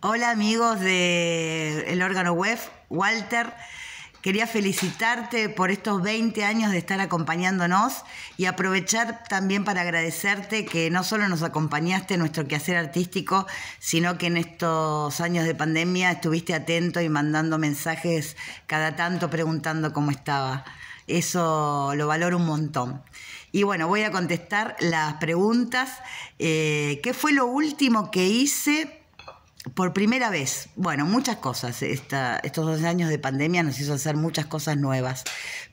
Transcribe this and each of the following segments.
Hola amigos del el órgano web, Walter. Quería felicitarte por estos 20 años de estar acompañándonos y aprovechar también para agradecerte que no solo nos acompañaste en nuestro quehacer artístico, sino que en estos años de pandemia estuviste atento y mandando mensajes cada tanto preguntando cómo estaba. Eso lo valoro un montón. Y bueno, voy a contestar las preguntas. Eh, ¿Qué fue lo último que hice por primera vez, bueno, muchas cosas. estos dos años de pandemia nos hizo hacer muchas cosas nuevas.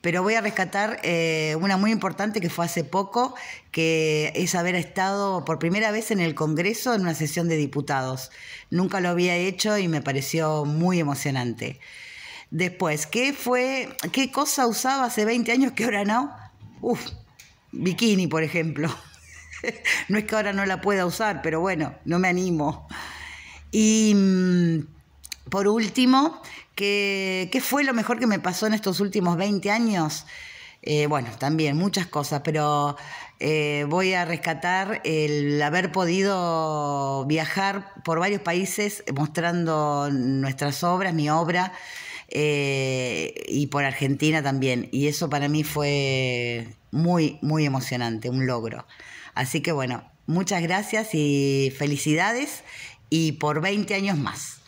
Pero voy a rescatar eh, una muy importante que fue hace poco, que es haber estado por primera vez en el Congreso en una sesión de diputados. Nunca lo había hecho y me pareció muy emocionante. Después, ¿qué fue, qué cosa usaba hace 20 años que ahora no? Uf, bikini, por ejemplo. no es que ahora no la pueda usar, pero bueno, no me animo. Y mm, por último, ¿qué, fue lo mejor que me pasó en estos últimos 20 años? Eh, bueno, también muchas cosas, pero eh, voy a rescatar el haber podido viajar por varios países mostrando nuestras obras, mi obra, eh, y por Argentina también. Y eso para mí fue muy, muy emocionante, un logro. Así que bueno, muchas gracias y felicidades y por 20 años más.